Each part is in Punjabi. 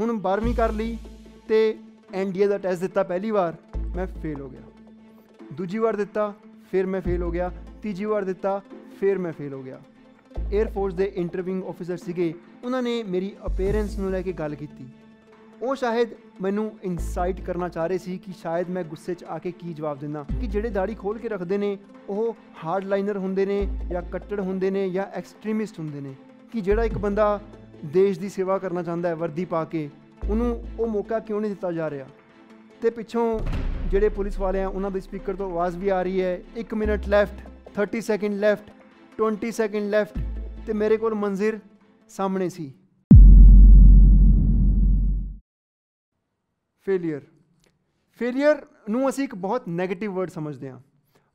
ਹੁਣ 12ਵੀਂ ਕਰ ਲਈ ਤੇ ਐਨਡੀਏ ਦਾ ਟੈਸਟ ਦਿੱਤਾ ਪਹਿਲੀ ਵਾਰ ਮੈਂ ਫੇਲ ਹੋ ਗਿਆ ਦੂਜੀ ਵਾਰ ਦਿੱਤਾ ਫਿਰ ਮੈਂ ਫੇਲ ਹੋ ਗਿਆ ਤੀਜੀ ਵਾਰ ਦਿੱਤਾ ਫਿਰ ਮੈਂ ਫੇਲ ਹੋ ਗਿਆ 에어 ਫੋਰਸ ਦੇ ਇੰਟਰਵਿਊਇੰਗ ਆਫੀਸਰ ਸੀਗੇ ਉਹਨਾਂ ਨੇ ਮੇਰੀ ਅਪੀਅਰੈਂਸ ਨੂੰ ਲੈ ਕੇ ਗੱਲ ਕੀਤੀ ਉਹ ਸ਼ਾਇਦ ਮੈਨੂੰ ਇਨਸਾਈਟ ਕਰਨਾ ਚਾਹ ਰਹੇ ਸੀ ਕਿ ਸ਼ਾਇਦ ਮੈਂ ਗੁੱਸੇ 'ਚ ਆ ਕੇ ਕੀ ਜਵਾਬ ਦਿੰਦਾ ਕਿ ਜਿਹੜੇ ਦਾੜੀ ਖੋਲ ਕੇ ਰੱਖਦੇ ਨੇ ਉਹ ਹਾਰਡ ਲਾਈਨਰ ਹੁੰਦੇ ਨੇ ਜਾਂ ਕੱਟੜ ਹੁੰਦੇ ਨੇ ਜਾਂ ਐਕਸਟ੍ਰੀਮਿਸਟ ਹੁੰਦੇ ਨੇ ਕਿ ਜਿਹੜਾ ਇੱਕ ਬੰਦਾ ਦੇਸ਼ ਦੀ ਸੇਵਾ ਕਰਨਾ ਚਾਹੁੰਦਾ ਹੈ ਵਰਦੀ ਪਾ ਕੇ ਉਹਨੂੰ ਉਹ ਮੌਕਾ ਕਿਉਂ ਨਹੀਂ ਦਿੱਤਾ ਜਾ ਰਿਹਾ ਤੇ ਪਿੱਛੋਂ ਜਿਹੜੇ ਪੁਲਿਸ ਵਾਲੇ ਆ ਉਹਨਾਂ ਦੇ ਸਪੀਕਰ ਤੋਂ ਆਵਾਜ਼ ਵੀ ਆ ਰਹੀ ਹੈ 1 minute left 30 second left 20 second left ਤੇ ਮੇਰੇ ਕੋਲ ਮੰਜ਼ਿਰ ਸਾਹਮਣੇ ਸੀ ਫੇਲਿਅਰ ਫੇਲਿਅਰ ਨੂੰ ਅਸੀਂ ਇੱਕ ਬਹੁਤ 네ਗੇਟਿਵ ਵਰਡ ਸਮਝਦੇ ਹਾਂ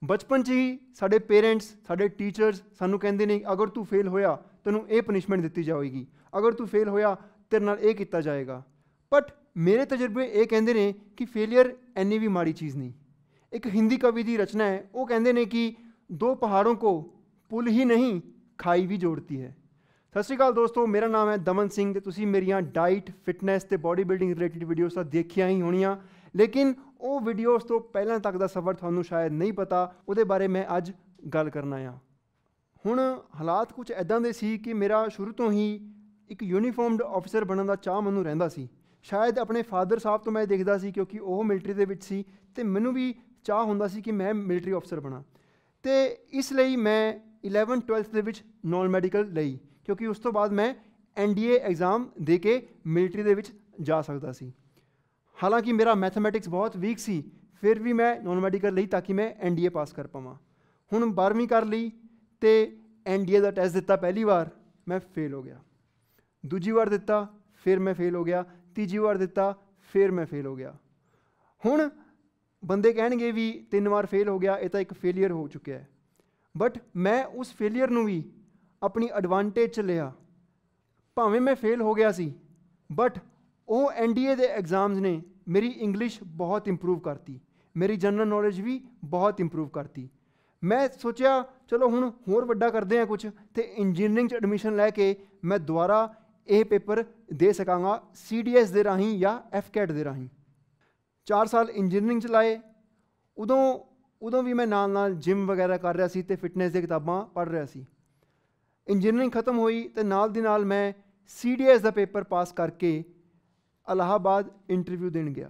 ਬਚਪਨ 'ਚ ਹੀ ਸਾਡੇ ਪੇਰੈਂਟਸ ਸਾਡੇ ਟੀਚਰਸ ਸਾਨੂੰ ਕਹਿੰਦੇ ਨੇ ਅਗਰ ਤੂੰ ਫੇਲ ਹੋਇਆ ਤੈਨੂੰ ਇਹ ਪਨਿਸ਼ਮੈਂਟ ਦਿੱਤੀ ਜਾਵੇਗੀ ਅਗਰ ਤੂੰ ਫੇਲ ਹੋਇਆ ਤੇਰੇ ਨਾਲ ਇਹ ਕੀਤਾ ਜਾਏਗਾ ਬਟ ਮੇਰੇ ਤਜਰਬੇ ਇਹ ਕਹਿੰਦੇ ਨੇ ਕਿ ਫੇਲਿਅਰ ਐਨੀ ਵੀ ਮਾੜੀ ਚੀਜ਼ ਨਹੀਂ ਇੱਕ ਹਿੰਦੀ ਕਵੀ ਦੀ ਰਚਨਾ ਹੈ ਉਹ ਕਹਿੰਦੇ ਨੇ ਕਿ ਦੋ ਪਹਾੜੋਂ ਕੋ ਪੁਲ ਹੀ ਨਹੀਂ ਖਾਈ ਵੀ ਜੋੜਤੀ ਹੈ ਸਤਿ ਸ਼੍ਰੀ ਅਕਾਲ ਦੋਸਤੋ ਮੇਰਾ ਨਾਮ ਹੈ ਦਮਨ ਸਿੰਘ ਤੇ ਤੁਸੀਂ ਮੇਰੀਆਂ ਡਾਈਟ ਫਿਟਨੈਸ ਤੇ ਬਾਡੀ ਬਿਲਡਿੰਗ ਰਿਲੇਟਡ ਵੀਡੀਓਜ਼ ਤਾਂ ਦੇਖੀਆਂ ਹੀ ਹੋਣੀਆਂ ਲੇਕਿਨ ਉਹ ਵੀਡੀਓਸ ਤੋਂ ਪਹਿਲਾਂ ਤੱਕ ਦਾ ਸਫ਼ਰ ਤੁਹਾਨੂੰ ਸ਼ਾਇਦ ਨਹੀਂ ਪਤਾ ਉਹਦੇ ਬਾਰੇ ਮੈਂ ਅੱਜ ਗੱਲ ਕਰਨਾ ਆ ਹੁਣ ਹਾਲਾਤ ਕੁਝ ਐਦਾਂ ਦੇ ਸੀ ਕਿ ਮੇਰਾ ਸ਼ੁਰੂ ਤੋਂ ਹੀ ਇੱਕ ਯੂਨੀਫਾਰਮਡ ਆਫੀਸਰ ਬਣਨ ਦਾ ਚਾਹ ਮੈਨੂੰ ਰਹਿੰਦਾ ਸੀ ਸ਼ਾਇਦ ਆਪਣੇ ਫਾਦਰ ਸਾਹਿਬ ਤੋਂ ਮੈਂ ਦੇਖਦਾ ਸੀ ਕਿਉਂਕਿ ਉਹ ਮਿਲਟਰੀ ਦੇ ਵਿੱਚ ਸੀ ਤੇ ਮੈਨੂੰ ਵੀ ਚਾਹ ਹੁੰਦਾ ਸੀ ਕਿ ਮੈਂ ਮਿਲਟਰੀ ਅਫਸਰ ਬਣਾ ਤੇ ਇਸ ਲਈ ਮੈਂ 11 12th ਦੇ ਵਿੱਚ ਨੌਨ ਮੈਡੀਕਲ ਲਈ ਕਿਉਂਕਿ ਉਸ ਤੋਂ ਬਾਅਦ ਮੈਂ ਐਨਡੀਏ ਐਗਜ਼ਾਮ ਦੇ ਕੇ ਮਿਲਟਰੀ ਦੇ ਵਿੱਚ ਜਾ ਸਕਦਾ ਸੀ ਹਾਲਾਂਕਿ ਮੇਰਾ ਮੈਥਮੈਟਿਕਸ ਬਹੁਤ ਵੀਕ ਸੀ ਫਿਰ ਵੀ ਮੈਂ ਨੌਨ ਮੈਡੀਕਲ ਲਈ ਤਾਂ ਕਿ ਮੈਂ ਐਨਡੀਏ ਪਾਸ ਕਰ ਪਾਵਾਂ ਹੁਣ 12ਵੀਂ ਕਰ ਲਈ ਤੇ ਐਨਡੀਏ ਦਾ ਟੈਸਟ ਦਿੱਤਾ ਪਹਿਲੀ ਵਾਰ ਮੈਂ ਫੇਲ ਹੋ ਗਿਆ ਦੂਜੀ ਵਾਰ ਦਿੱਤਾ ਫਿਰ ਮੈਂ ਫੇਲ ਹੋ ਗਿਆ ਤੀਜੀ ਵਾਰ ਦਿੱਤਾ ਫਿਰ ਮੈਂ ਫੇਲ ਹੋ ਗਿਆ ਹੁਣ ਬੰਦੇ ਕਹਿਣਗੇ ਵੀ ਤਿੰਨ ਵਾਰ ਫੇਲ ਹੋ ਗਿਆ ਇਹ ਤਾਂ ਇੱਕ ਫੇਲਿਅਰ ਹੋ ਚੁੱਕਿਆ ਹੈ ਬਟ ਮੈਂ ਉਸ ਫੇਲਿਅਰ ਨੂੰ ਵੀ ਆਪਣੀ ਐਡਵਾਂਟੇਜ ਚ ਲਿਆ ਭਾਵੇਂ ਮੈਂ ਫੇਲ ਹੋ ਗਿਆ ਸੀ ਬਟ ਉਹ ਐਨਡੀਏ ਦੇ ਐਗਜ਼ਾਮਸ ਨੇ ਮੇਰੀ ਇੰਗਲਿਸ਼ ਬਹੁਤ ਇੰਪਰੂਵ ਕਰਤੀ ਮੇਰੀ ਜਨਰਲ ਨੌਲੇਜ ਵੀ ਬਹੁਤ ਇੰਪਰੂਵ ਕਰਤੀ ਮੈਂ ਸੋਚਿਆ ਚਲੋ ਹੁਣ ਹੋਰ ਵੱਡਾ ਕਰਦੇ ਆ ਕੁਝ ਤੇ ਇੰਜੀਨੀਅਰਿੰਗ ਚ ਐਡਮਿਸ਼ਨ ਲੈ ਕੇ ਮੈਂ ਦੁਬਾਰਾ ਇਹ ਪੇਪਰ ਦੇ ਸਕਾਂਗਾ ਸੀਡੀਐਸ ਦੇ ਰਾਹੀਂ ਜਾਂ ਐਫਕੈਟ ਦੇ ਰਾਹੀਂ 4 ਸਾਲ ਇੰਜੀਨੀਅਰਿੰਗ ਚ ਲਾਏ ਉਦੋਂ ਉਦੋਂ ਵੀ ਮੈਂ ਨਾਲ ਨਾਲ ਜਿਮ ਵਗੈਰਾ ਕਰ ਰਿਹਾ ਸੀ ਤੇ ਫਿਟਨੈਸ ਦੀਆਂ ਕਿਤਾਬਾਂ ਪੜ੍ਹ ਰਿਹਾ ਸੀ ਇੰਜੀਨੀਅਰਿੰਗ ਖਤਮ ਹੋਈ ਤੇ ਨਾਲ ਦੀ ਨਾਲ ਮੈਂ ਸੀਡੀਐਸ ਦਾ ਪੇਪਰ ਪਾਸ ਕਰਕੇ ਅਲਾਹਾਬਾਦ ਇੰਟਰਵਿਊ ਦੇਣ ਗਿਆ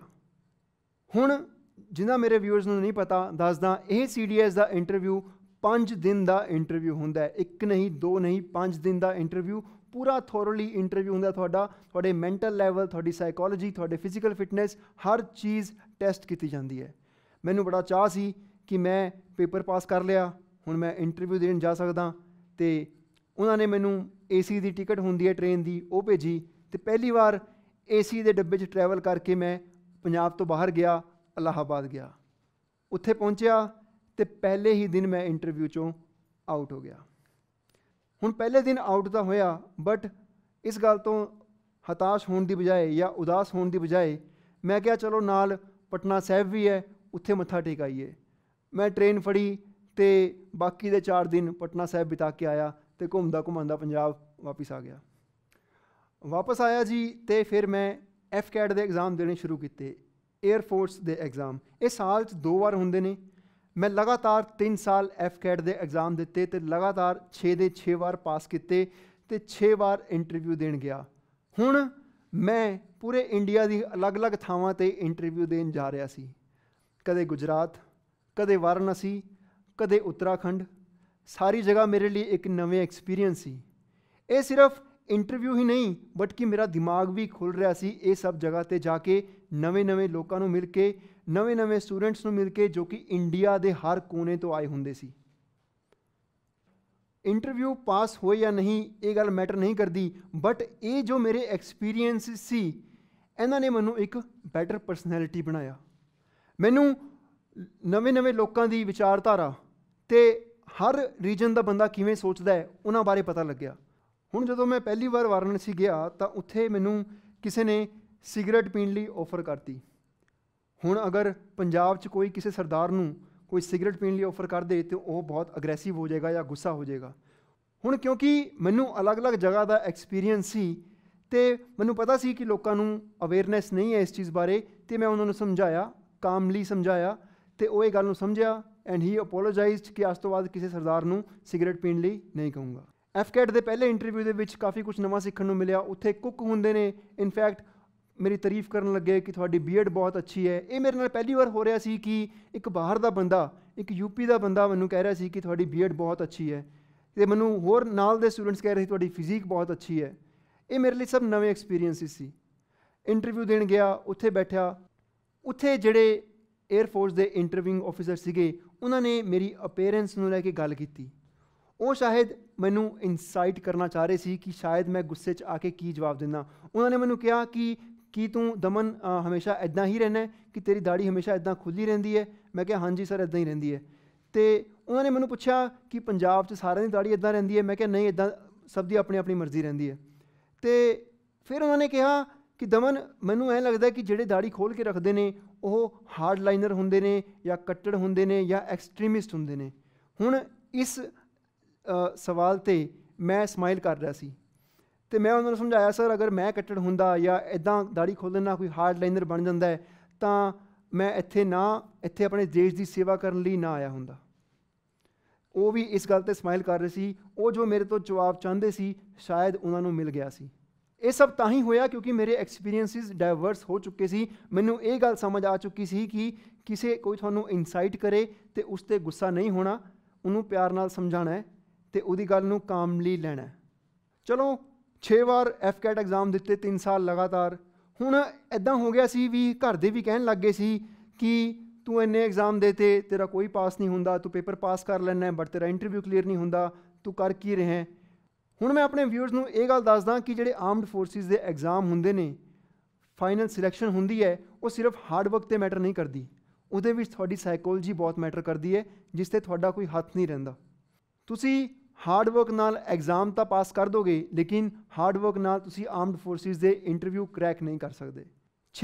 ਹੁਣ ਜਿਨ੍ਹਾਂ ਮੇਰੇ ਵਿਊਅਰਸ ਨੂੰ ਨਹੀਂ ਪਤਾ ਦੱਸਦਾ ਇਹ ਸੀਡੀਐਸ ਦਾ ਇੰਟਰਵਿਊ 5 ਦਿਨ ਦਾ ਇੰਟਰਵਿਊ ਹੁੰਦਾ ਹੈ ਇੱਕ ਨਹੀਂ ਦੋ ਨਹੀਂ 5 ਦਿਨ ਦਾ ਇੰਟਰਵਿਊ ਪੂਰਾ ਥੋਰਲੀ ਇੰਟਰਵਿਊ ਹੁੰਦਾ ਤੁਹਾਡਾ ਤੁਹਾਡੇ ਮੈਂਟਲ ਲੈਵਲ ਤੁਹਾਡੀ ਸਾਈਕੋਲੋਜੀ ਤੁਹਾਡੇ ਫਿਜ਼ੀਕਲ ਫਿਟਨੈਸ ਹਰ ਚੀਜ਼ ਟੈਸਟ ਕੀਤੀ ਜਾਂਦੀ ਹੈ ਮੈਨੂੰ ਬੜਾ ਚਾਹ ਸੀ ਕਿ ਮੈਂ ਪੇਪਰ ਪਾਸ ਕਰ ਲਿਆ ਹੁਣ ਮੈਂ ਇੰਟਰਵਿਊ ਦੇਣ ਜਾ ਸਕਦਾ ਤੇ ਉਹਨਾਂ ਨੇ ਮੈਨੂੰ ਏਸੀ ਦੀ ਟਿਕਟ ਹੁੰਦੀ ਹੈ ਟ੍ਰੇਨ ਦੀ ਉਹ ਭੇਜੀ ਤੇ ਪਹਿਲੀ ਵਾਰ ਏਸੀ ਦੇ ਡੱਬੇ 'ਚ ਟਰੈਵਲ ਕਰਕੇ ਮੈਂ ਪੰਜਾਬ ਤੋਂ ਬਾਹਰ ਗਿਆ ਅਲਾਹਾਬਾਦ ਗਿਆ ਉੱਥੇ ਪਹੁੰਚਿਆ ਤੇ ਪਹਿਲੇ ਹੀ ਦਿਨ ਮੈਂ ਇੰਟਰਵਿਊ 'ਚੋਂ ਆਊਟ ਹੋ ਗਿਆ ਹੁਣ ਪਹਿਲੇ ਦਿਨ ਆਊਟ ਤਾਂ ਹੋਇਆ ਬਟ ਇਸ ਗੱਲ ਤੋਂ ਹਤਾਸ਼ ਹੋਣ ਦੀ ਬਜਾਏ ਜਾਂ ਉਦਾਸ ਹੋਣ ਦੀ ਬਜਾਏ ਮੈਂ ਕਿਹਾ ਚਲੋ ਨਾਲ ਪਟਨਾ ਸਾਹਿਬ ਵੀ ਹੈ ਉੱਥੇ ਮੱਥਾ ਟੇਕਾਈਏ ਮੈਂ ਟ੍ਰੇਨ ਫੜੀ ਤੇ ਬਾਕੀ ਦੇ 4 ਦਿਨ ਪਟਨਾ ਸਾਹਿਬ ਬਿਤਾ ਕੇ ਆਇਆ ਤੇ ਘੁੰਮਦਾ ਘੁੰਮਾਉਂਦਾ ਪੰਜਾਬ ਵਾਪਸ ਆ ਗਿਆ ਵਾਪਸ ਆਇਆ ਜੀ ਤੇ ਫਿਰ ਮੈਂ ਐਫ ਕੈਟ ਦੇ ਐਗਜ਼ਾਮ ਦੇਣੇ ਸ਼ੁਰੂ ਕੀਤੇ 에ਅਰ ਫੋਰਸ ਦੇ ਐਗਜ਼ਾਮ ਇਹ ਸਾਲ 'ਚ ਦੋ ਵਾਰ ਹੁੰਦੇ ਨੇ ਮੈਂ ਲਗਾਤਾਰ 3 ਸਾਲ ਐਫ ਕੈਟ ਦੇ ਐਗਜ਼ਾਮ ਦਿੱਤੇ ਤੇ ਲਗਾਤਾਰ 6 ਦੇ 6 ਵਾਰ ਪਾਸ ਕੀਤੇ ਤੇ 6 ਵਾਰ ਇੰਟਰਵਿਊ ਦੇਣ ਗਿਆ ਹੁਣ ਮੈਂ ਪੂਰੇ ਇੰਡੀਆ ਦੀ ਅਲੱਗ-ਅਲੱਗ ਥਾਵਾਂ ਤੇ ਇੰਟਰਵਿਊ ਦੇਣ ਜਾ ਰਿਹਾ ਸੀ ਕਦੇ ਗੁਜਰਾਤ ਕਦੇ ਵਾਰਨਸੀ ਕਦੇ ਉੱਤਰਾਖੰਡ ਸਾਰੀ ਜਗ੍ਹਾ ਮੇਰੇ ਲਈ ਇੱਕ ਨਵੇਂ ਐਕਸਪੀਰੀਅੰਸ ਸੀ ਇਹ ਸਿਰਫ ਇੰਟਰਵਿਊ ਹੀ ਨਹੀਂ ਬਟ ਕਿ ਮੇਰਾ ਦਿਮਾਗ ਵੀ ਖੁੱਲ ਰਿਹਾ ਸੀ ਇਹ ਸਭ ਜਗ੍ਹਾ ਤੇ ਜਾ ਕੇ ਨਵੇਂ-ਨਵੇਂ ਲੋਕਾਂ ਨੂੰ ਮਿਲ ਕੇ ਨਵੇਂ-ਨਵੇਂ ਸਟੂਡੈਂਟਸ ਨੂੰ ਮਿਲ ਕੇ ਜੋ ਕਿ ਇੰਡੀਆ ਦੇ ਹਰ ਕੋਨੇ ਤੋਂ ਆਏ ਹੁੰਦੇ ਸੀ ਇੰਟਰਵਿਊ ਪਾਸ ਹੋਏ ਜਾਂ ਨਹੀਂ ਇਹ ਗੱਲ ਮੈਟਰ ਨਹੀਂ ਕਰਦੀ ਬਟ ਇਹ ਜੋ ਮੇਰੇ ਐਕਸਪੀਰੀਅੰਸ ਸੀ ਇਹਨਾਂ ਨੇ ਮੈਨੂੰ ਇੱਕ ਬੈਟਰ ਪਰਸਨੈਲਿਟੀ ਬਣਾਇਆ ਮੈਨੂੰ ਨਵੇਂ-ਨਵੇਂ ਲੋਕਾਂ ਦੀ ਵਿਚਾਰਧਾਰਾ ਤੇ ਹਰ ਰੀਜਨ ਦਾ ਬੰਦਾ ਕਿਵੇਂ ਸੋਚਦਾ ਹੈ ਉਹਨਾਂ ਬਾਰੇ ਪਤਾ ਲੱਗਿਆ ਹੁਣ ਜਦੋਂ ਮੈਂ ਪਹਿਲੀ ਵਾਰ ਵਾਰਨਸੀ ਗਿਆ ਤਾਂ ਉੱਥੇ ਮੈਨੂੰ ਕਿਸੇ ਨੇ ਸਿਗਰਟ ਪੀਣ ਲਈ ਆਫਰ ਕਰਤੀ ਹੁਣ ਅਗਰ ਪੰਜਾਬ 'ਚ ਕੋਈ ਕਿਸੇ ਸਰਦਾਰ ਨੂੰ ਕੋਈ ਸਿਗਰਟ ਪੀਣ ਲਈ ਆਫਰ ਕਰ ਦੇ ਤੇ ਉਹ ਬਹੁਤ ਅਗਰੈਸਿਵ ਹੋ ਜਾਏਗਾ ਜਾਂ ਗੁੱਸਾ ਹੋ ਜਾਏਗਾ ਹੁਣ ਕਿਉਂਕਿ ਮੈਨੂੰ ਅਲੱਗ-ਅਲੱਗ ਜਗ੍ਹਾ ਦਾ ਐਕਸਪੀਰੀਅੰਸ ਸੀ ਤੇ ਮੈਨੂੰ ਪਤਾ ਸੀ ਕਿ ਲੋਕਾਂ ਨੂੰ ਅਵੇਅਰਨੈਸ ਨਹੀਂ ਹੈ ਇਸ ਚੀਜ਼ ਬਾਰੇ ਤੇ ਮੈਂ ਉਹਨਾਂ ਨੂੰ ਸਮਝਾਇਆ ਕਾਮਲੀ ਸਮਝਾਇਆ ਤੇ ਉਹ ਇਹ ਗੱਲ ਨੂੰ ਸਮਝਿਆ ਐਂਡ ਹੀ ਅਪੋਲੋਜਾਈਜ਼ਡ ਕਿ ਅੱਜ ਤੋਂ ਬਾਅਦ ਕਿਸੇ ਸਰਦਾਰ ਨੂੰ ਸਿਗਰਟ ਪੀਣ ਲਈ ਨਹੀਂ ਕਹੂੰਗਾ ਐਫਕੇਟ ਦੇ ਪਹਿਲੇ ਇੰਟਰਵਿਊ ਦੇ ਵਿੱਚ ਕਾਫੀ ਕੁਝ ਨਵਾਂ ਸਿੱਖਣ ਨੂੰ ਮਿਲਿਆ ਉੱਥੇ ਕੁੱਕ ਹੁੰਦੇ ਨੇ ਇਨਫੈਕਟ ਮੇਰੀ ਤਾਰੀਫ ਕਰਨ ਲੱਗੇ ਕਿ ਤੁਹਾਡੀ ਬੀਅਰਡ ਬਹੁਤ ਅੱਛੀ ਹੈ ਇਹ ਮੇਰੇ ਨਾਲ ਪਹਿਲੀ ਵਾਰ ਹੋ ਰਿਹਾ ਸੀ ਕਿ ਇੱਕ ਬਾਹਰ ਦਾ ਬੰਦਾ ਇੱਕ ਯੂਪੀ ਦਾ ਬੰਦਾ ਮੈਨੂੰ ਕਹਿ ਰਿਹਾ ਸੀ ਕਿ ਤੁਹਾਡੀ ਬੀਅਰਡ ਬਹੁਤ ਅੱਛੀ ਹੈ ਤੇ ਮੈਨੂੰ ਹੋਰ ਨਾਲ ਦੇ ਸਟੂਡੈਂਟਸ ਕਹਿ ਰਹੇ ਸੀ ਤੁਹਾਡੀ ਫਿਜ਼ੀਕ ਬਹੁਤ ਅੱਛੀ ਹੈ ਇਹ ਮੇਰੇ ਲਈ ਸਭ ਨਵੇਂ ਐਕਸਪੀਰੀਐਂਸਿਸ ਸੀ ਇੰਟਰਵਿਊ ਦੇਣ ਗਿਆ ਉੱਥੇ ਬੈਠਿਆ ਉੱਥੇ ਜਿਹੜੇ 에ਅਰਫੋਰਸ ਫੋਰਸ ਦੇ ਇੰਟਰਵਿਊਇੰਗ ਆਫੀਸਰ ਸੀਗੇ ਉਹਨਾਂ ਨੇ ਮੇਰੀ ਅਪੀਅਰੈਂਸ ਨੂੰ ਲੈ ਕੇ ਗੱਲ ਕੀਤੀ ਉਹ ਸ਼ਾਇਦ ਮੈਨੂੰ ਇਨਸਾਈਟ ਕਰਨਾ ਚਾਹ ਰਹੇ ਸੀ ਕਿ ਸ਼ਾਇਦ ਮੈਂ ਗੁੱਸੇ 'ਚ ਆ ਕੇ ਕੀ ਜਵਾਬ ਦਿੰਦਾ ਉਹਨਾਂ ਨੇ ਮੈਨੂੰ ਕਿਹਾ ਕਿ ਕੀ ਤੂੰ ਦਮਨ ਹਮੇਸ਼ਾ ਇਦਾਂ ਹੀ ਰਹਿਣਾ ਕਿ ਤੇਰੀ ਦਾੜੀ ਹਮੇਸ਼ਾ ਇਦਾਂ ਖੁੱਲੀ ਰਹਿੰਦੀ ਹੈ ਮੈਂ ਕਿਹਾ ਹਾਂਜੀ ਸਰ ਇਦਾਂ ਹੀ ਰਹਿੰਦੀ ਹੈ ਤੇ ਉਹਨਾਂ ਨੇ ਮੈਨੂੰ ਪੁੱਛਿਆ ਕਿ ਪੰਜਾਬ 'ਚ ਸਾਰਿਆਂ ਦੀ ਦਾੜੀ ਇਦਾਂ ਰਹਿੰਦੀ ਹੈ ਮੈਂ ਕਿਹਾ ਨਹੀਂ ਇਦਾਂ ਸਭ ਦੀ ਆਪਣੀ ਆਪਣੀ ਮਰਜ਼ੀ ਰਹਿੰਦੀ ਹੈ ਤੇ ਫਿਰ ਉਹਨਾਂ ਨੇ ਕਿਹਾ ਕਿ ਦਮਨ ਮੈਨੂੰ ਐ ਲੱਗਦਾ ਕਿ ਜਿਹੜੇ ਦਾੜੀ ਖੋਲ ਕੇ ਰੱਖਦੇ ਨੇ ਉਹ ਹਾਰਡ ਲਾਈਨਰ ਹੁੰਦੇ ਨੇ ਜਾਂ ਕੱਟੜ ਹੁੰਦੇ ਨੇ ਜਾਂ ਐਕਸਟ੍ਰੀਮਿਸਟ ਹੁੰਦੇ ਨੇ ਹੁਣ ਇਸ ਸਵਾਲ ਤੇ ਮੈਂ ਸਮਾਈਲ ਕਰ ਰਿਹਾ ਸੀ ਤੇ ਮੈਂ ਉਹਨਾਂ ਨੂੰ ਸਮਝਾਇਆ ਸਰ ਅਗਰ ਮੈਂ ਕੱਟੜ ਹੁੰਦਾ ਜਾਂ ਇਦਾਂ ਦਾੜੀ ਖੋਲਣ ਨਾਲ ਕੋਈ ਹਾਰਡ ਲਾਈਨਰ ਬਣ ਜਾਂਦਾ ਤਾਂ ਮੈਂ ਇੱਥੇ ਨਾ ਇੱਥੇ ਆਪਣੇ ਦੇਸ਼ ਦੀ ਸੇਵਾ ਕਰਨ ਲਈ ਨਾ ਆਇਆ ਹੁੰਦਾ ਉਹ ਵੀ ਇਸ ਗੱਲ ਤੇ ਸਮਾਈਲ ਕਰ ਰਹੇ ਸੀ ਉਹ ਜੋ ਮੇਰੇ ਤੋਂ ਜਵਾਬ ਚਾਹੁੰਦੇ ਸੀ ਸ਼ਾਇਦ ਉਹਨਾਂ ਨੂੰ ਮਿਲ ਗਿਆ ਸੀ ਇਹ ਸਭ ਤਾਂ ਹੀ ਹੋਇਆ ਕਿਉਂਕਿ ਮੇਰੇ ਐਕਸਪੀਰੀਐਂਸਿਸ ਡਾਈਵਰਸ ਹੋ ਚੁੱਕੇ ਸੀ ਮੈਨੂੰ ਇਹ ਗੱਲ ਸਮਝ ਆ ਚੁੱਕੀ ਸੀ ਕਿ ਕਿਸੇ ਕੋਈ ਤੁਹਾਨੂੰ ਇਨਸਾਈਟ ਕਰੇ ਤੇ ਉਸ ਤੇ ਗੁੱਸਾ ਨਹੀਂ ਹੋਣਾ ਉਹਨੂੰ ਪਿਆਰ ਨਾਲ ਸਮਝਾਣਾ ਹੈ ਤੇ ਉਹਦੀ ਗੱਲ ਨੂੰ ਕਾਮਲੀ ਲੈਣਾ ਚਲੋ 6 ਵਾਰ ਐਫਕੈਟ ਐਗਜ਼ਾਮ ਦਿੱਤੇ 3 ਸਾਲ ਲਗਾਤਾਰ ਹੁਣ ਐਦਾਂ ਹੋ ਗਿਆ ਸੀ ਵੀ ਘਰ ਦੇ ਵੀ ਕਹਿਣ ਲੱਗੇ ਸੀ ਕਿ ਤੂੰ ਇੰਨੇ ਐਗਜ਼ਾਮ ਦੇਤੇ ਤੇਰਾ ਕੋਈ ਪਾਸ ਨਹੀਂ ਹੁੰਦਾ ਤੂੰ ਪੇਪਰ ਪਾਸ ਕਰ ਲੈਣਾ ਬਟ ਤੇਰਾ ਇੰਟਰਵਿਊ ਕਲੀਅਰ ਨਹੀਂ ਹੁੰਦਾ ਤੂੰ ਕਰ ਕੀ ਰਿਹਾ ਹੁਣ ਮੈਂ ਆਪਣੇ ਵਿਊਅਰਸ ਨੂੰ ਇਹ ਗੱਲ ਦੱਸਦਾ ਕਿ ਜਿਹੜੇ ਆਰਮਡ ਫੋਰਸਿਸ ਦੇ ਐਗਜ਼ਾਮ ਹੁੰਦੇ ਨੇ ਫਾਈਨਲ ਸਿਲੈਕਸ਼ਨ ਹੁੰਦੀ ਹੈ ਉਹ ਸਿਰਫ ਹਾਰਡ ਵਰਕ ਤੇ ਮੈਟਰ ਨਹੀਂ ਕਰਦੀ ਉਹਦੇ ਵਿੱਚ ਤੁਹਾਡੀ ਸਾਈਕੋਲੋਜੀ ਬਹੁਤ ਮੈਟਰ ਕਰਦੀ ਹੈ ਜਿਸ ਤੇ ਤੁਹਾਡਾ ਕੋਈ ਹੱਥ ਨਹੀਂ ਰਹਿੰਦਾ ਤੁਸੀਂ ਹਾਰਡ ਵਰਕ ਨਾਲ ਐਗਜ਼ਾਮ ਤਾਂ ਪਾਸ ਕਰ ਦੋਗੇ ਲੇਕਿਨ ਹਾਰਡ ਵਰਕ ਨਾਲ ਤੁਸੀਂ ਆਰਮਡ ਫੋਰਸਿਸ ਦੇ ਇੰਟਰਵਿਊ ਕ੍ਰੈਕ ਨਹੀਂ ਕਰ ਸਕਦੇ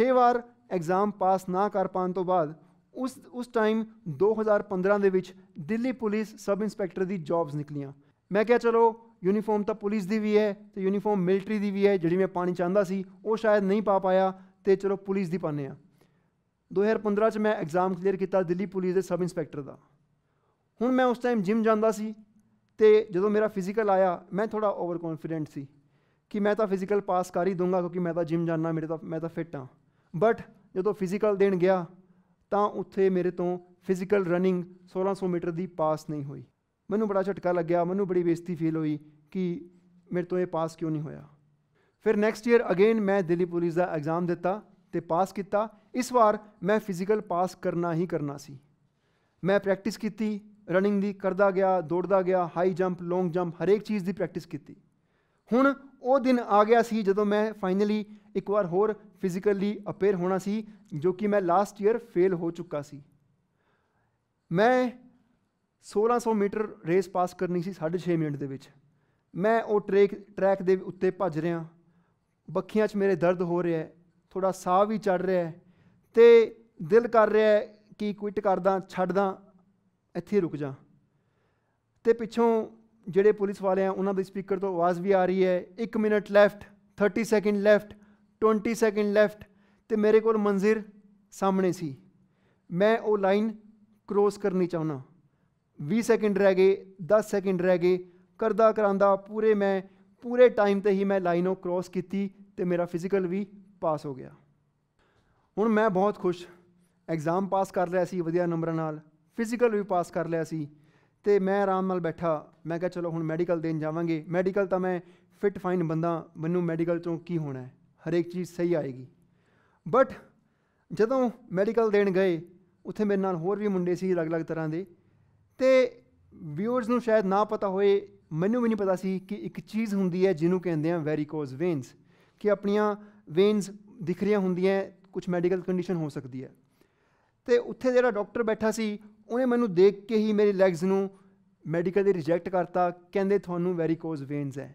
6 ਵਾਰ ਐਗਜ਼ਾਮ ਪਾਸ ਨਾ ਕਰ ਪਾਉਣ ਤੋਂ ਬਾਅਦ ਉਸ ਉਸ ਟਾਈਮ 2015 ਦੇ ਵਿੱਚ ਦਿੱਲੀ ਪੁਲਿਸ ਸਬ ਇੰਸਪੈਕਟਰ ਦੀ ਜੌਬਸ ਨਿਕਲੀਆਂ ਮੈਂ ਕਿਹਾ ਚਲੋ ਯੂਨੀਫਾਰਮ ਤਾਂ ਪੁਲਿਸ ਦੀ ਵੀ ਹੈ ਤੇ ਯੂਨੀਫਾਰਮ ਮਿਲਟਰੀ ਦੀ ਵੀ ਹੈ ਜਿਹੜੀ ਮੈਂ ਪਾਣੀ ਚਾਹੁੰਦਾ ਸੀ ਉਹ ਸ਼ਾਇਦ ਨਹੀਂ ਪਾ ਪਾਇਆ ਤੇ ਚਲੋ ਪੁਲਿਸ ਦੀ ਪਾਣੇ ਆ 2015 ਚ ਮੈਂ ਐਗਜ਼ਾਮ ਕਲੀਅਰ ਕੀਤਾ ਦਿੱਲੀ ਪੁਲਿਸ ਦੇ ਸਬ ਇੰਸਪੈਕਟਰ ਦਾ ਹੁਣ ਮੈਂ ਉਸ ਟਾਈਮ ਜਿਮ ਜਾਂਦਾ ਸੀ ਤੇ ਜਦੋਂ ਮੇਰਾ ਫਿਜ਼ੀਕਲ ਆਇਆ ਮੈਂ ਥੋੜਾ ਓਵਰ ਕੌਨਫੀਡੈਂਟ ਸੀ ਕਿ ਮੈਂ ਤਾਂ ਫਿਜ਼ੀਕਲ ਪਾਸ ਕਰ ਹੀ ਦੂੰਗਾ ਕਿਉਂਕਿ ਮੈਂ ਤਾਂ ਜਿਮ ਜਾਣਾ ਮੇਰੇ ਤਾਂ ਮੈਂ ਤਾਂ ਫਿਟ ਹਾਂ ਬਟ ਜਦੋਂ ਫਿਜ਼ੀਕਲ ਦੇਣ ਗਿਆ ਤਾਂ ਉੱਥੇ ਮੇਰੇ ਤੋਂ ਫਿਜ਼ੀਕਲ ਰਨਿੰਗ 1600 ਮੀਟਰ ਦੀ ਪਾਸ ਨਹੀਂ ਹੋਈ ਮੈਨੂੰ ਬੜਾ ਝਟਕਾ ਲੱਗਿਆ ਮੈਨੂੰ ਬੜੀ ਬੇਇੱਜ਼ਤੀ ਫੀਲ ਹੋਈ ਕਿ ਮੇਰੇ ਤੋਂ ਇਹ ਪਾਸ ਕਿਉਂ ਨਹੀਂ ਹੋਇਆ ਫਿਰ ਨੈਕਸਟ ਈਅਰ ਅਗੇਨ ਮੈਂ ਦਿੱਲੀ ਪੁਲਿਸ ਦਾ ਐਗਜ਼ਾਮ ਦਿੱਤਾ ਤੇ ਪਾਸ ਕੀਤਾ ਇਸ ਵਾਰ ਮੈਂ ਫਿਜ਼ੀਕਲ ਪਾਸ ਕਰਨਾ ਹੀ ਕਰਨਾ ਸੀ ਮੈਂ ਪ੍ਰੈਕਟਿਸ ਕੀਤੀ ਰਨਿੰਗ ਦੀ ਕਰਦਾ ਗਿਆ ਦੌੜਦਾ ਗਿਆ ਹਾਈ ਜੰਪ ਲੌਂਗ ਜੰਪ ਹਰੇਕ ਚੀਜ਼ ਦੀ ਪ੍ਰੈਕਟਿਸ ਕੀਤੀ ਹੁਣ ਉਹ ਦਿਨ ਆ ਗਿਆ ਸੀ ਜਦੋਂ ਮੈਂ ਫਾਈਨਲੀ ਇੱਕ ਵਾਰ ਹੋਰ ਫਿਜ਼ੀਕਲੀ ਅਪੀਅਰ ਹੋਣਾ ਸੀ ਜੋ ਕਿ ਮੈਂ ਲਾਸਟ ਈਅਰ ਫੇਲ ਹੋ ਚੁੱਕਾ ਸੀ ਮੈਂ 1600 ਮੀਟਰ ਰੇਸ ਪਾਸ ਕਰਨੀ ਸੀ 6.5 ਮਿੰਟ ਦੇ ਵਿੱਚ ਮੈਂ ਉਹ ਟ੍ਰੈਕ ਟਰੈਕ ਦੇ ਉੱਤੇ ਭੱਜ ਰਿਹਾ ਬੱਖੀਆਂ 'ਚ ਮੇਰੇ ਦਰਦ ਹੋ ਰਿਹਾ ਥੋੜਾ ਸਾਹ ਵੀ ਚੜ ਰਿਹਾ ਤੇ ਦਿਲ ਕਰ ਰਿਹਾ ਕਿ ਕੁਇਟ ਕਰਦਾ ਛੱਡਦਾ ਇੱਥੇ ਰੁਕ ਜਾ ਤੇ ਪਿੱਛੋਂ ਜਿਹੜੇ ਪੁਲਿਸ ਵਾਲੇ ਆ ਉਹਨਾਂ ਦੇ ਸਪੀਕਰ ਤੋਂ ਆਵਾਜ਼ ਵੀ ਆ ਰਹੀ ਹੈ 1 minute left 30 second left 20 second left ਤੇ ਮੇਰੇ ਕੋਲ ਮੰਜ਼ਿਰ ਸਾਹਮਣੇ ਸੀ ਮੈਂ ਉਹ ਲਾਈਨ ਕ੍ਰੋਸ ਕਰਨੀ ਚਾਹੁੰਦਾ 20 ਸੈਕਿੰਡ ਰਹਿ ਗਏ 10 ਸੈਕਿੰਡ ਰਹਿ ਗਏ ਕਰਦਾ ਕਰਾਂਦਾ ਪੂਰੇ ਮੈਂ ਪੂਰੇ ਟਾਈਮ ਤੇ ਹੀ ਮੈਂ ਲਾਈਨ ਉਹ ਕ੍ਰੋਸ ਕੀਤੀ ਤੇ ਮੇਰਾ ਫਿਜ਼ੀਕਲ ਵੀ ਪਾਸ ਹੋ ਗਿਆ ਹੁਣ ਮੈਂ ਬਹੁਤ ਖੁਸ਼ ਐਗਜ਼ਾਮ ਪਾਸ ਕਰ ਲਿਆ ਸੀ ਵਧੀਆ ਨੰਬਰਾਂ ਨਾਲ ਫਿਜ਼ੀਕਲ ਵੀ ਪਾਸ ਕਰ ਲਿਆ ਸੀ ਤੇ ਮੈਂ ਆਰਾਮ ਨਾਲ ਬੈਠਾ ਮੈਂ ਕਿਹਾ ਚਲੋ ਹੁਣ ਮੈਡੀਕਲ ਦੇਣ ਜਾਵਾਂਗੇ ਮੈਡੀਕਲ ਤਾਂ ਮੈਂ ਫਿਟ ਫਾਈਨ ਬੰਦਾ ਮੈਨੂੰ ਮੈਡੀਕਲ ਚੋਂ ਕੀ ਹੋਣਾ ਹੈ ਹਰੇਕ ਚੀਜ਼ ਸਹੀ ਆਏਗੀ ਬਟ ਜਦੋਂ ਮੈਡੀਕਲ ਦੇਣ ਗਏ ਉੱਥੇ ਮੇਰੇ ਨਾਲ ਹੋਰ ਵੀ ਮੁੰਡੇ ਸੀ ਅਲੱਗ-ਅਲੱਗ ਤਰ੍ਹਾਂ ਦੇ ਤੇ ਵਿਊਅਰਸ ਨੂੰ ਸ਼ਾਇਦ ਨਾ ਪਤਾ ਹੋਏ ਮੈਨੂੰ ਵੀ ਨਹੀਂ ਪਤਾ ਸੀ ਕਿ ਇੱਕ ਚੀਜ਼ ਹੁੰਦੀ ਹੈ ਜਿਹਨੂੰ ਕਹਿੰਦੇ ਆ ਵੈਰੀਕੋਸ ਵੇਨਸ ਕਿ ਆਪਣੀਆਂ ਵੇਨਸ ਦਿਖ ਰਹੀਆਂ ਹੁੰਦੀਆਂ ਕੁਝ ਮੈਡੀਕਲ ਕੰਡੀਸ਼ਨ ਹੋ ਸਕਦੀ ਹੈ ਤੇ ਉੱਥੇ ਜਿਹੜਾ ਡਾਕਟਰ ਬੈਠਾ ਸੀ ਉਹਨੇ ਮੈਨੂੰ ਦੇਖ ਕੇ ਹੀ ਮੇਰੇ ਲੈਗਸ ਨੂੰ ਮੈਡੀਕਲ ਦੇ ਰਿਜੈਕਟ ਕਰਤਾ ਕਹਿੰਦੇ ਤੁਹਾਨੂੰ ਵੈਰੀਕੋਸ ਵੇਨਸ ਹੈ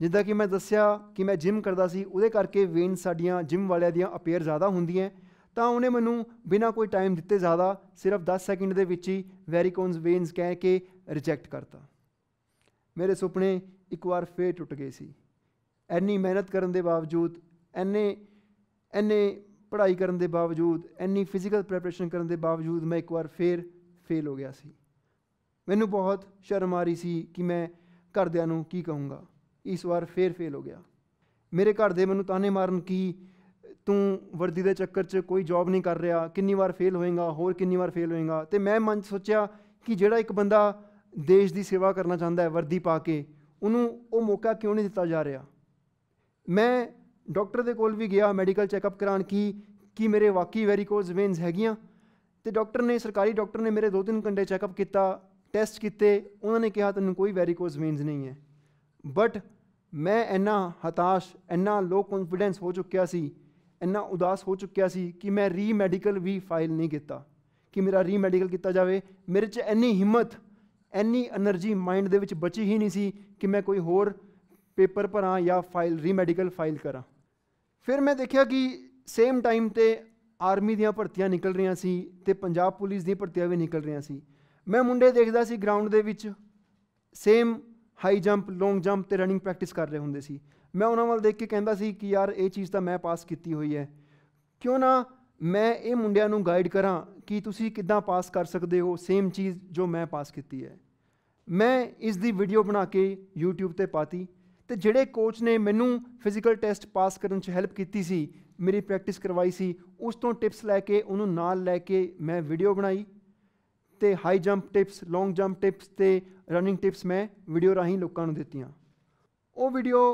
ਜਿੱਦਾਂ ਕਿ ਮੈਂ ਦੱਸਿਆ ਕਿ ਮੈਂ ਜਿਮ ਕਰਦਾ ਸੀ ਉਹਦੇ ਕਰਕੇ ਵੇਨ ਸਾਡੀਆਂ ਜਿਮ ਵਾਲਿਆਂ ਦੀਆਂ ਅਪੀਅਰ ਜ਼ਿਆਦਾ ਹੁੰਦੀਆਂ ਤਾਂ ਉਹਨੇ ਮੈਨੂੰ ਬਿਨਾਂ ਕੋਈ ਟਾਈਮ ਦਿੱਤੇ ਜ਼ਿਆਦਾ ਸਿਰਫ 10 ਸੈਕਿੰਡ ਦੇ ਵਿੱਚ ਹੀ ਵੈਰੀਕੋਸ ਵੇਨਸ ਕਹਿ ਕੇ ਰਿਜੈਕਟ ਕਰਤਾ ਮੇਰੇ ਸੁਪਨੇ ਇੱਕ ਵਾਰ ਫੇਰ ਟੁੱਟ ਗਏ ਸੀ ਐਨੀ ਮਿਹਨਤ ਕਰਨ ਦੇ ਬਾਵਜੂਦ ਐਨੇ ਐਨੇ ਪੜ੍ਹਾਈ ਕਰਨ ਦੇ ਬਾਵਜੂਦ ਇੰਨੀ ਫਿਜ਼ੀਕਲ ਪ੍ਰੈਪਰੇਸ਼ਨ ਕਰਨ ਦੇ ਬਾਵਜੂਦ ਮੈਂ ਇੱਕ ਵਾਰ ਫੇਰ ਫੇਲ ਹੋ ਗਿਆ ਸੀ ਮੈਨੂੰ ਬਹੁਤ ਸ਼ਰਮ ਆ ਰਹੀ ਸੀ ਕਿ ਮੈਂ ਘਰਦਿਆਂ ਨੂੰ ਕੀ ਕਹੂੰਗਾ ਇਸ ਵਾਰ ਫੇਰ ਫੇਲ ਹੋ ਗਿਆ ਮੇਰੇ ਘਰ ਦੇ ਮੈਨੂੰ ਤਾਨੇ ਮਾਰਨ ਕੀ ਤੂੰ ਵਰਦੀ ਦੇ ਚੱਕਰ 'ਚ ਕੋਈ ਜੌਬ ਨਹੀਂ ਕਰ ਰਿਹਾ ਕਿੰਨੀ ਵਾਰ ਫੇਲ ਹੋਏਗਾ ਹੋਰ ਕਿੰਨੀ ਵਾਰ ਫੇਲ ਹੋਏਗਾ ਤੇ ਮੈਂ ਮਨ 'ਚ ਸੋਚਿਆ ਕਿ ਜਿਹੜਾ ਇੱਕ ਬੰਦਾ ਦੇਸ਼ ਦੀ ਸੇਵਾ ਕਰਨਾ ਚਾਹੁੰਦਾ ਹੈ ਵਰਦੀ ਪਾ ਕੇ ਉਹਨੂੰ ਉਹ ਮੌਕਾ ਕਿਉਂ ਨਹੀਂ ਦਿੱਤਾ ਜਾ ਰਿਹਾ ਮੈਂ ਡਾਕਟਰ ਦੇ ਕੋਲ ਵੀ ਗਿਆ ਮੈਡੀਕਲ ਚੈੱਕਅਪ ਕਰਾਣ ਕੀ ਕੀ ਮੇਰੇ ਵਾਕੀ ਵੈਰੀਕੋਸ ਵੇਨਸ ਹੈਗੀਆਂ ਤੇ ਡਾਕਟਰ ਨੇ ਸਰਕਾਰੀ ਡਾਕਟਰ ਨੇ ਮੇਰੇ 2-3 ਘੰਟੇ ਚੈੱਕਅਪ ਕੀਤਾ ਟੈਸਟ ਕੀਤੇ ਉਹਨਾਂ ਨੇ ਕਿਹਾ ਤੈਨੂੰ ਕੋਈ ਵੈਰੀਕੋਸ ਵੇਨਸ ਨਹੀਂ ਹੈ ਬਟ ਮੈਂ ਇੰਨਾ ਹਤਾਸ਼ ਇੰਨਾ ਲੋ ਕੌਨਫੀਡੈਂਸ ਹੋ ਚੁੱਕਿਆ ਸੀ ਇੰਨਾ ਉਦਾਸ ਹੋ ਚੁੱਕਿਆ ਸੀ ਕਿ ਮੈਂ ਰੀ ਮੈਡੀਕਲ ਵੀ ਫਾਈਲ ਨਹੀਂ ਕੀਤਾ ਕਿ ਮੇਰਾ ਰੀ ਮੈਡੀਕਲ ਕੀਤਾ ਜਾਵੇ ਮੇਰੇ 'ਚ ਇੰਨੀ ਹਿੰਮਤ ਇੰਨੀ એનર્ਜੀ ਮਾਈਂਡ ਦੇ ਵਿੱਚ ਬਚੀ ਹੀ ਨਹੀਂ ਸੀ ਕਿ ਮੈਂ ਕੋਈ ਹੋਰ ਪੇਪਰ ਭਰਾਂ ਜਾਂ ਫਾਈਲ ਰੀ ਮੈਡੀਕਲ ਫਾਈਲ ਕਰਾਂ ਫਿਰ ਮੈਂ ਦੇਖਿਆ ਕਿ ਸੇਮ ਟਾਈਮ ਤੇ ਆਰਮੀ ਦੀਆਂ ਭਰਤੀਆਂ ਨਿਕਲ ਰਹੀਆਂ ਸੀ ਤੇ ਪੰਜਾਬ ਪੁਲਿਸ ਦੀਆਂ ਭਰਤੀਆਂ ਵੀ ਨਿਕਲ ਰਹੀਆਂ ਸੀ ਮੈਂ ਮੁੰਡੇ ਦੇਖਦਾ ਸੀ ਗਰਾਊਂਡ ਦੇ ਵਿੱਚ same high jump long jump ਤੇ ਰਨਿੰਗ ਪ੍ਰੈਕਟਿਸ ਕਰ ਰਹੇ ਹੁੰਦੇ ਸੀ ਮੈਂ ਉਹਨਾਂ ਵੱਲ ਦੇਖ ਕੇ ਕਹਿੰਦਾ ਸੀ ਕਿ ਯਾਰ ਇਹ ਚੀਜ਼ ਤਾਂ ਮੈਂ ਪਾਸ ਕੀਤੀ ਹੋਈ ਹੈ ਕਿਉਂ ਨਾ ਮੈਂ ਇਹ ਮੁੰਡਿਆਂ ਨੂੰ ਗਾਈਡ ਕਰਾਂ ਕਿ ਤੁਸੀਂ ਕਿੱਦਾਂ ਪਾਸ ਕਰ ਸਕਦੇ ਹੋ ਸੇਮ ਚੀਜ਼ ਜੋ ਮੈਂ ਪਾਸ ਕੀਤੀ ਹੈ ਮੈਂ ਇਸ ਦੀ ਵੀਡੀਓ ਬਣਾ ਕੇ YouTube ਤੇ ਪਾਤੀ ਤੇ ਜਿਹੜੇ ਕੋਚ ਨੇ ਮੈਨੂੰ ਫਿਜ਼ੀਕਲ ਟੈਸਟ ਪਾਸ ਕਰਨ 'ਚ ਹੈਲਪ ਕੀਤੀ ਸੀ ਮੇਰੀ ਪ੍ਰੈਕਟਿਸ ਕਰਵਾਈ ਸੀ ਉਸ ਤੋਂ ਟਿਪਸ ਲੈ ਕੇ ਉਹਨੂੰ ਨਾਲ ਲੈ ਕੇ ਮੈਂ ਵੀਡੀਓ ਬਣਾਈ ਤੇ high jump tips long jump tips ਤੇ ਰਨਿੰਗ ਟਿਪਸ ਮੈਂ ਵੀਡੀਓ ਰਾਹੀਂ ਲੋਕਾਂ ਨੂੰ ਦਿੱਤੀਆਂ ਉਹ ਵੀਡੀਓ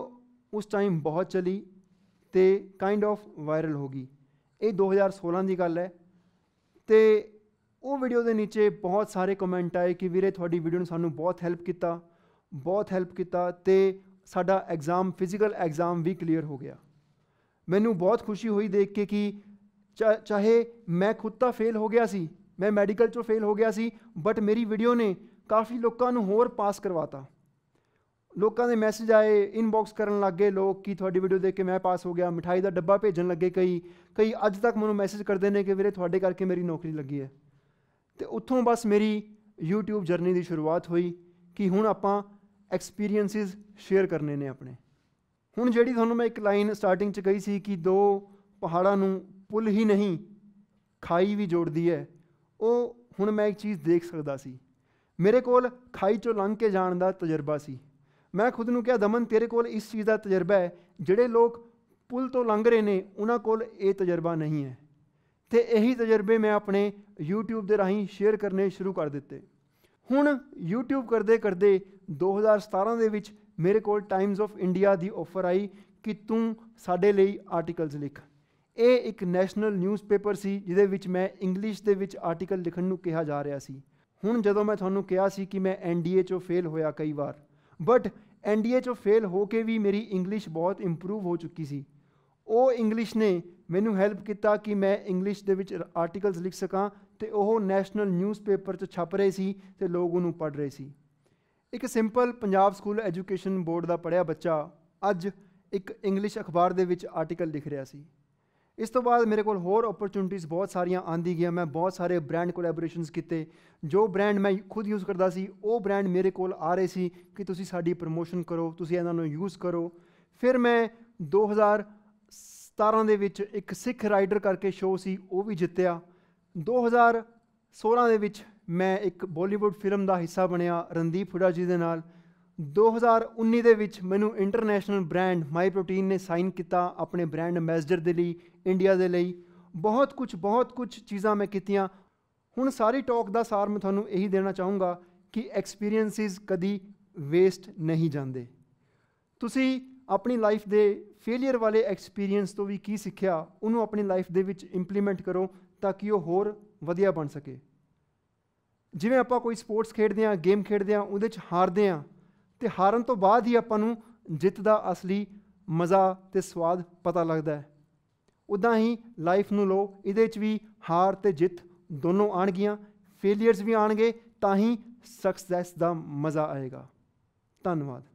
ਉਸ ਟਾਈਮ ਬਹੁਤ ਚਲੀ ਤੇ ਕਾਈਂਡ ਆਫ ਵਾਇਰਲ ਹੋ ਗਈ ਇਹ 2016 ਦੀ ਗੱਲ ਹੈ ਤੇ ਉਹ ਵੀਡੀਓ ਦੇ ਨੀਚੇ ਬਹੁਤ ਸਾਰੇ ਕਮੈਂਟ ਆਏ ਕਿ ਵੀਰੇ ਤੁਹਾਡੀ ਵੀਡੀਓ ਨੇ ਸਾਨੂੰ ਬਹੁਤ ਹੈਲਪ ਕੀਤਾ ਬਹੁਤ ਹੈਲਪ ਕੀਤਾ ਤੇ ਸਾਡਾ ਐਗਜ਼ਾਮ ਫਿਜ਼ੀਕਲ ਐਗਜ਼ਾਮ ਵੀ ਕਲੀਅਰ ਹੋ ਗਿਆ ਮੈਨੂੰ ਬਹੁਤ ਖੁਸ਼ੀ ਹੋਈ ਦੇਖ ਕੇ ਕਿ ਚਾਹੇ ਮੈਂ ਖੁਦ ਤਾਂ ਫੇਲ ਹੋ ਗਿਆ ਸੀ ਮੈਂ ਮੈਡੀਕਲ ਚੋਂ ਫੇਲ ਹੋ ਗਿਆ ਸੀ ਬਟ ਮੇਰੀ ਵੀਡੀਓ ਨੇ ਕਾਫੀ ਲੋਕਾਂ ਨੂੰ ਹੋਰ ਪਾਸ ਕਰਵਾਤਾ ਲੋਕਾਂ ਦੇ ਮੈਸੇਜ ਆਏ ਇਨਬਾਕਸ ਕਰਨ ਲੱਗੇ ਲੋਕ ਕਿ ਤੁਹਾਡੀ ਵੀਡੀਓ ਦੇਖ ਕੇ ਮੈਂ ਪਾਸ ਹੋ ਗਿਆ ਮਠਾਈ ਦਾ ਡੱਬਾ ਭੇਜਣ ਲੱਗੇ ਕਈ ਕਈ ਅੱਜ ਤੱਕ ਮੈਨੂੰ ਮੈਸੇਜ ਕਰਦੇ ਨੇ ਕਿ ਵੀਰੇ ਤੁਹਾਡੇ ਕਰਕੇ ਮੇਰੀ ਨੌਕਰੀ ਲੱਗੀ ਹੈ ਤੇ ਉੱਥੋਂ ਬਸ ਮੇਰੀ YouTube ਜਰਨੀ ਦੀ ਸ਼ੁਰੂਆਤ ਹੋਈ ਕਿ ਹੁਣ ਆਪਾਂ ਐਕਸਪੀਰੀਐਂਸਿਸ ਸ਼ੇਅਰ ਕਰਨੇ ਨੇ ਆਪਣੇ ਹੁਣ ਜਿਹੜੀ ਤੁਹਾਨੂੰ ਮੈਂ ਇੱਕ ਲਾਈਨ ਸਟਾਰਟਿੰਗ 'ਚ ਕਹੀ ਸੀ ਕਿ ਦੋ ਪਹਾੜਾਂ ਨੂੰ ਪੁਲ ਹੀ ਨਹੀਂ ਖਾਈ ਵੀ ਜੋੜਦੀ ਹੈ ਉਹ ਹੁਣ ਮੈਂ ਇੱਕ ਚੀਜ਼ ਦੇਖ ਸਕਦਾ ਸੀ ਮੇਰੇ ਕੋਲ ਖਾਈ ਚੋਂ ਲੰਘ ਕੇ ਜਾਣ ਦਾ ਤਜਰਬਾ ਸੀ ਮੈਂ ਖੁਦ ਨੂੰ ਕਿਹਾ ਦਮਨ ਤੇਰੇ ਕੋਲ ਇਸ ਚੀਜ਼ ਦਾ ਤਜਰਬਾ ਹੈ ਜਿਹੜੇ ਲੋਕ ਪੁਲ ਤੋਂ ਲੰਘ ਰਹੇ ਨੇ ਉਹਨਾਂ ਕੋਲ ਇਹ ਤਜਰਬਾ ਨਹੀਂ ਹੈ ਤੇ ਇਹੀ ਤਜਰਬੇ ਮੈਂ ਆਪਣੇ YouTube ਦੇ ਰਾਹੀਂ ਸ਼ੇਅਰ ਕਰਨੇ ਸ਼ੁਰੂ ਕਰ ਦਿੱਤੇ ਹੁਣ YouTube ਕਰਦੇ ਕਰਦੇ 2017 ਦੇ ਵਿੱਚ ਮੇਰੇ ਕੋਲ ਟਾਈਮਸ ਆਫ ਇੰਡੀਆ ਦੀ ਆਫਰ ਆਈ ਕਿ ਤੂੰ ਸਾਡੇ ਲਈ ਆਰਟੀਕਲਸ ਲਿਖ ਇਹ ਇੱਕ ਨੈਸ਼ਨਲ ਨਿਊਜ਼ਪੇਪਰ ਸੀ ਜਿਹਦੇ ਵਿੱਚ ਮੈਂ ਇੰਗਲਿਸ਼ ਦੇ ਵਿੱਚ ਆਰਟੀਕਲ ਲਿਖਣ ਨੂੰ ਕਿਹਾ ਜਾ ਰਿਹਾ ਸੀ ਹੁਣ ਜਦੋਂ ਮੈਂ ਤੁਹਾਨੂੰ ਕਿਹਾ ਸੀ ਕਿ ਮੈਂ ਐਨਡੀਏ ਚੋਂ ਫੇਲ ਹੋਇਆ ਕਈ ਵਾਰ ਬਟ ਐਨਡੀਏ ਚੋਂ ਫੇਲ ਹੋ ਕੇ ਵੀ ਮੇਰੀ ਇੰਗਲਿਸ਼ ਬਹੁਤ ਇੰਪਰੂਵ ਹੋ ਚੁੱਕੀ ਸੀ ਉਹ ਇੰਗਲਿਸ਼ ਨੇ ਮੈਨੂੰ ਹੈਲਪ ਕੀਤਾ ਕਿ ਮੈਂ ਇੰਗਲਿਸ਼ ਦੇ ਵਿੱਚ ਆਰਟੀਕਲਸ ਲਿਖ ਸਕਾਂ ਤੇ ਉਹ ਨੈਸ਼ਨਲ ਨਿਊਜ਼ਪੇਪਰ 'ਚ ਛਪ ਰਹੇ ਸੀ ਤੇ ਲੋਕ ਉਹਨੂੰ ਪੜ ਰਹੇ ਸੀ ਇੱਕ simple Punjab school education board ਦਾ ਪੜਿਆ ਬੱਚਾ ਅੱਜ ਇੱਕ ਇੰਗਲਿਸ਼ ਅਖਬਾਰ ਦੇ ਵਿੱਚ ਆਰਟੀਕਲ ਲਿਖ ਰਿਹਾ ਸੀ ਇਸ ਤੋਂ ਬਾਅਦ ਮੇਰੇ ਕੋਲ ਹੋਰ ਓਪਰਚੁਨਿਟੀਆਂ ਬਹੁਤ ਸਾਰੀਆਂ ਆਂਦੀ ਗਿਆ ਮੈਂ ਬਹੁਤ ਸਾਰੇ ਬ੍ਰਾਂਡ ਕੋਲੈਬੋਰੇਸ਼ਨਸ ਕੀਤੇ ਜੋ ਬ੍ਰਾਂਡ ਮੈਂ ਖੁਦ ਯੂਜ਼ ਕਰਦਾ ਸੀ ਉਹ ਬ੍ਰਾਂਡ ਮੇਰੇ ਕੋਲ ਆ ਰਹੇ ਸੀ ਕਿ ਤੁਸੀਂ ਸਾਡੀ ਪ੍ਰੋਮੋਸ਼ਨ ਕਰੋ ਤੁਸੀਂ ਇਹਨਾਂ ਨੂੰ ਯੂਜ਼ ਕਰੋ ਫਿਰ ਮੈਂ 2000 17 ਦੇ ਵਿੱਚ ਇੱਕ ਸਿੱਖ ਰਾਈਡਰ ਕਰਕੇ ਸ਼ੋਅ ਸੀ ਉਹ ਵੀ ਜਿੱਤਿਆ 2016 ਦੇ ਵਿੱਚ ਮੈਂ ਇੱਕ ਬਾਲੀਵੁੱਡ ਫਿਲਮ ਦਾ ਹਿੱਸਾ ਬਣਿਆ ਰਣਦੀਪ ਹੁੱਡਾ ਜੀ ਦੇ ਨਾਲ 2019 ਦੇ ਵਿੱਚ ਮੈਨੂੰ ਇੰਟਰਨੈਸ਼ਨਲ ਬ੍ਰਾਂਡ ਮਾਈ ਪ੍ਰੋਟੀਨ ਨੇ ਸਾਈਨ ਕੀਤਾ ਆਪਣੇ ਬ੍ਰਾਂਡ ਅੰਬੈਸਡਰ ਦੇ ਲਈ ਇੰਡੀਆ ਦੇ ਲਈ ਬਹੁਤ ਕੁਝ ਬਹੁਤ ਕੁਝ ਚੀਜ਼ਾਂ ਮੈਂ ਕੀਤੀਆਂ ਹੁਣ ਸਾਰੀ ਟਾਕ ਦਾ ਸਾਰ ਮੈਂ ਤੁਹਾਨੂੰ ਇਹੀ ਦੇਣਾ ਚਾਹੂੰਗਾ ਕਿ ਐਕਸਪੀਰੀਐਂਸਿਸ ਕਦੀ ਵੇਸਟ ਨਹੀਂ ਜਾਂਦੇ ਤੁਸੀਂ ਆਪਣੀ ਲਾਈਫ ਦੇ ਫੇਲਿਅਰ ਵਾਲੇ ਐਕਸਪੀਰੀਅੰਸ ਤੋਂ ਵੀ ਕੀ ਸਿੱਖਿਆ ਉਹਨੂੰ ਆਪਣੀ ਲਾਈਫ ਦੇ ਵਿੱਚ ਇੰਪਲੀਮੈਂਟ ਕਰੋ ਤਾਂ ਕਿ ਉਹ ਹੋਰ ਵਧੀਆ ਬਣ ਸਕੇ ਜਿਵੇਂ ਆਪਾਂ ਕੋਈ ਸਪੋਰਟਸ ਖੇਡਦੇ ਆ ਗੇਮ ਖੇਡਦੇ ਆ ਉਹਦੇ 'ਚ ਹਾਰਦੇ ਆ ਤੇ ਹਾਰਨ ਤੋਂ ਬਾਅਦ ਹੀ ਆਪਾਂ ਨੂੰ ਜਿੱਤ ਦਾ ਅਸਲੀ ਮਜ਼ਾ ਤੇ ਸਵਾਦ ਪਤਾ ਲੱਗਦਾ ਹੈ ਉਦਾਂ ਹੀ ਲਾਈਫ ਨੂੰ ਲੋ ਇਹਦੇ 'ਚ ਵੀ ਹਾਰ ਤੇ ਜਿੱਤ ਦੋਨੋਂ ਆਣਗੀਆਂ ਫੇਲਿਅਰਸ ਵੀ ਆਣਗੇ ਤਾਂ ਹੀ ਸਕਸੈਸ ਦਾ ਮਜ਼ਾ ਆਏਗਾ ਧੰਨਵਾਦ